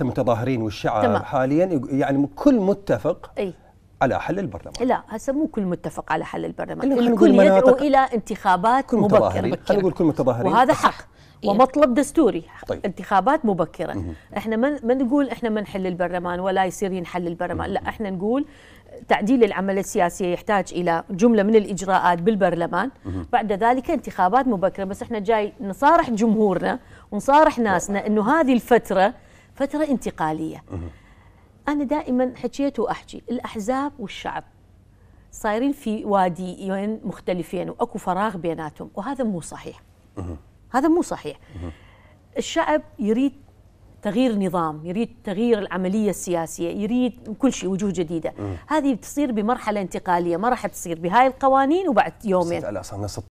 المتظاهرين والشعب تمام. حاليا يعني كل متفق أي. على حل البرلمان لا هسه مو كل متفق على حل البرلمان الكل يدعو الى انتخابات مبكره خلينا نقول كل متظاهرين وهذا حق ومطلب إيه. دستوري طيب. انتخابات مبكره مه. احنا ما نقول احنا ما نحل البرلمان ولا يصير ينحل البرلمان مه. لا احنا نقول تعديل العمل السياسي يحتاج الى جمله من الاجراءات بالبرلمان مه. بعد ذلك انتخابات مبكره بس احنا جاي نصارح جمهورنا ونصارح ناسنا انه هذه الفتره فترة انتقالية أنا دائما حكيت وأحكي الأحزاب والشعب صايرين في واديين مختلفين وأكو فراغ بيناتهم وهذا مو صحيح هذا مو صحيح الشعب يريد تغيير نظام يريد تغيير العملية السياسية يريد كل شيء وجوه جديدة هذه بتصير بمرحلة انتقالية ما راح تصير بهاي القوانين وبعد يومين